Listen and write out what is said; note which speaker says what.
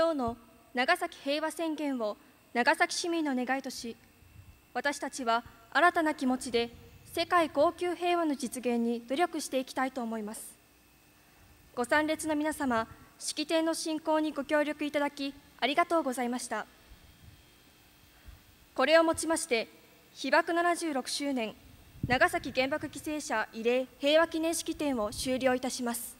Speaker 1: 今日の長崎平和宣言を長崎市民の願いとし私たちは新たな気持ちで世界恒久平和の実現に努力していきたいと思いますご参列の皆様式典の進行にご協力いただきありがとうございましたこれをもちまして被爆76周年長崎原爆犠牲者慰霊平和記念式典を終了いたします